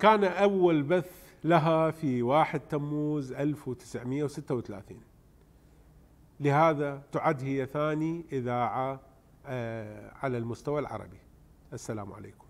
كان أول بث لها في 1 تموز 1936 لهذا تعد هي ثاني إذاعة آه، على المستوى العربي السلام عليكم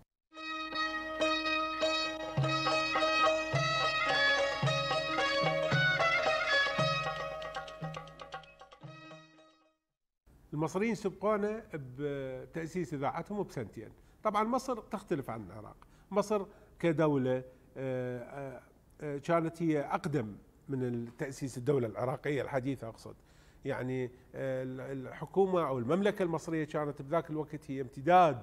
المصريين سبقونا بتأسيس إذاعتهم بسنتين طبعا مصر تختلف عن العراق مصر كدولة آه، آه، آه، كانت هي أقدم من تأسيس الدولة العراقية الحديثة أقصد يعني الحكومة أو المملكة المصرية كانت بذاك الوقت هي امتداد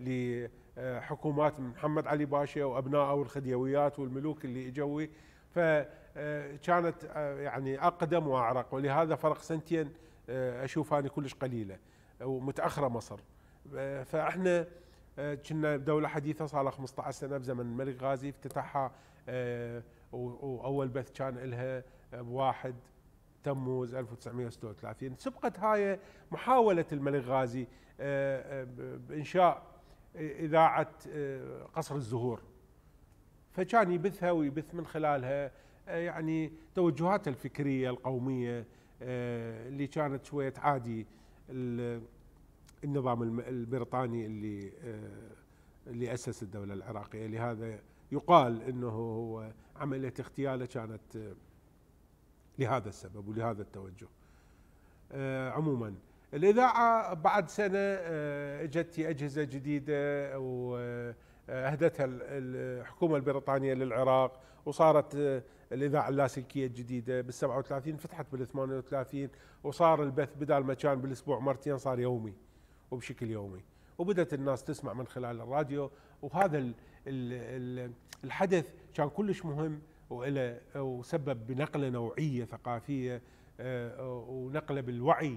لحكومات محمد علي باشا وأبنائه والخديويات والملوك اللي إجوي فكانت يعني أقدم وأعرق ولهذا فرق سنتين أشوفها كلش قليلة ومتأخرة مصر فإحنا آه، كنا دوله حديثه صار لها 15 سنه بزمن الملك غازي افتتحها آه، واول بث كان لها بواحد تموز 1936 سبقت هاي محاوله الملك غازي آه، بانشاء اذاعه قصر الزهور فكان يبثها ويبث من خلالها يعني توجهاته الفكريه القوميه اللي كانت شويه عادي النظام البريطاني اللي آه، اللي اسس الدوله العراقيه لهذا يقال انه هو عمليه اغتياله كانت آه، لهذا السبب ولهذا التوجه آه، عموما الاذاعه بعد سنه اجت اجهزه جديده واهدتها الحكومه البريطانيه للعراق وصارت الاذاعه اللاسلكيه الجديده بال 37 فتحت بال 38 وصار البث بدال ما كان بالاسبوع مرتين صار يومي وبشكل يومي وبدأت الناس تسمع من خلال الراديو وهذا الحدث كان كلش مهم وإلى وسبب بنقلة نوعية ثقافية آه، ونقلة بالوعي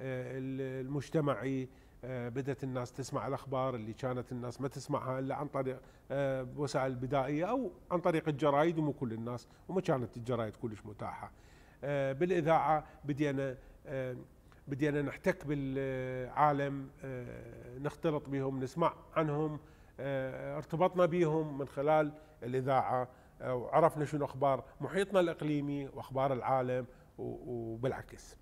آه، المجتمعي آه، بدأت الناس تسمع الأخبار اللي كانت الناس ما تسمعها إلا عن طريق وسائل بدائية أو عن طريق الجرايد ومو كل الناس وما كانت الجرايد كلش متاحة بالإذاعة بدينا بدينا نحتك بالعالم آه، نختلط بهم نسمع عنهم آه، ارتبطنا بهم من خلال الإذاعة آه، وعرفنا شنو أخبار محيطنا الإقليمي وأخبار العالم وبالعكس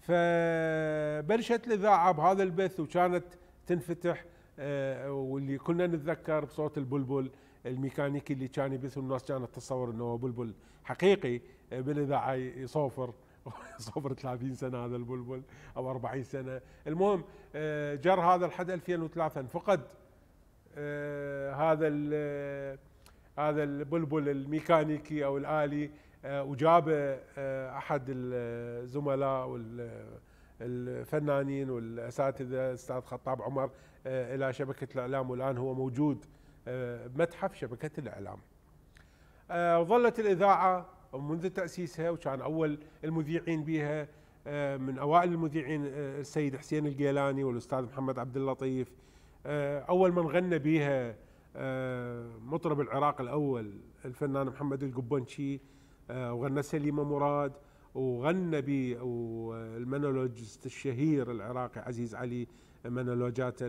فبلشت الإذاعة بهذا البث وكانت تنفتح واللي كنا نتذكر بصوت البلبل الميكانيكي اللي كان يبث والناس كانت تتصور انه بلبل حقيقي بالاذاعه يصوفر صبر 30 سنه هذا البلبل او 40 سنه المهم آه، جر هذا الحد 2003 انفقد آه، هذا آه، هذا البلبل الميكانيكي او الالي وجاب احد الزملاء والفنانين والاساتذه استاذ خطاب عمر الى شبكه الاعلام والان هو موجود بمتحف شبكه الاعلام وظلت الاذاعه منذ تأسيسها وكان أول المذيعين بها آه، من أوائل المذيعين آه، السيد حسين القيلاني والأستاذ محمد عبد اللطيف آه، أول من غنى بها مطرب العراق الأول الفنان محمد القبنشي وغنى سليمة مراد وغنى ب المنولوجست الشهير العراقي عزيز علي منولوجاته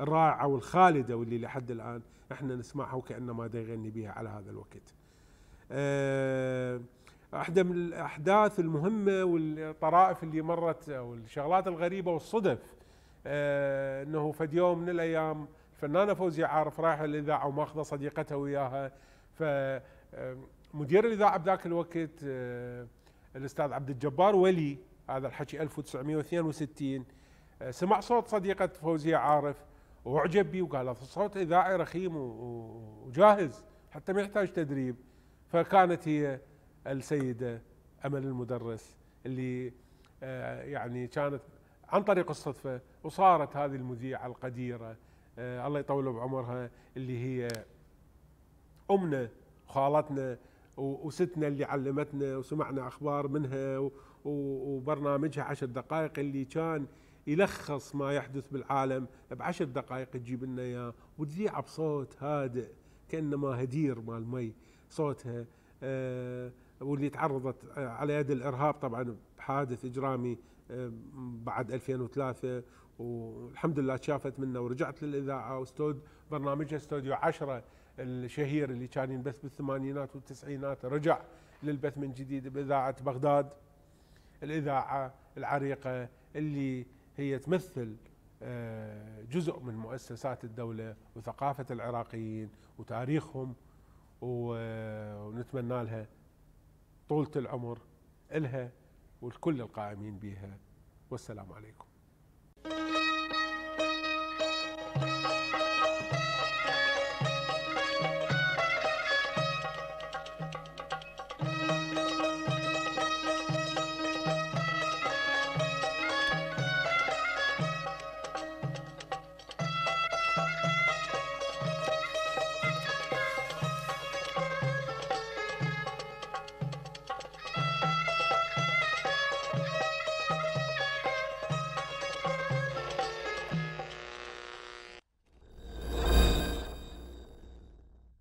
الرائعه والخالده واللي لحد الان احنا نسمعها وكانه ما يغني بها على هذا الوقت. آه، احدى من الاحداث المهمه والطرائف اللي مرت او الشغلات الغريبه والصدف آه، انه فد يوم من الايام الفنانه فوزي عارف رايحه للإذاعة وماخذه صديقتها وياها ف مدير الاذاعه بذاك الوقت آه، الاستاذ عبد الجبار ولي هذا الحكي 1962 سمع صوت صديقه فوزيه عارف واعجب بي وقال صوت اذاعي رخيم وجاهز حتى ما يحتاج تدريب فكانت هي السيده امل المدرس اللي آه، يعني كانت عن طريق الصدفه وصارت هذه المذيعه القديره آه، الله يطول بعمرها اللي هي امنا خالتنا وستنا اللي علمتنا وسمعنا اخبار منها وبرنامجها عشر دقائق اللي كان يلخص ما يحدث بالعالم بعشر دقائق تجيب لنا اياه وتذيعه بصوت هادئ كانما هدير مال مي صوتها آه، واللي تعرضت على يد الارهاب طبعا بحادث اجرامي آه، بعد 2003 والحمد لله تشافت منه ورجعت للاذاعه واستود برنامجها استوديو 10 الشهير اللي كان ينبث بالثمانينات والتسعينات رجع للبث من جديد باذاعه بغداد الاذاعه العريقه اللي هي تمثل آه، جزء من مؤسسات الدوله وثقافه العراقيين وتاريخهم ونتمنى لها طولة العمر لها ولكل القائمين بها والسلام عليكم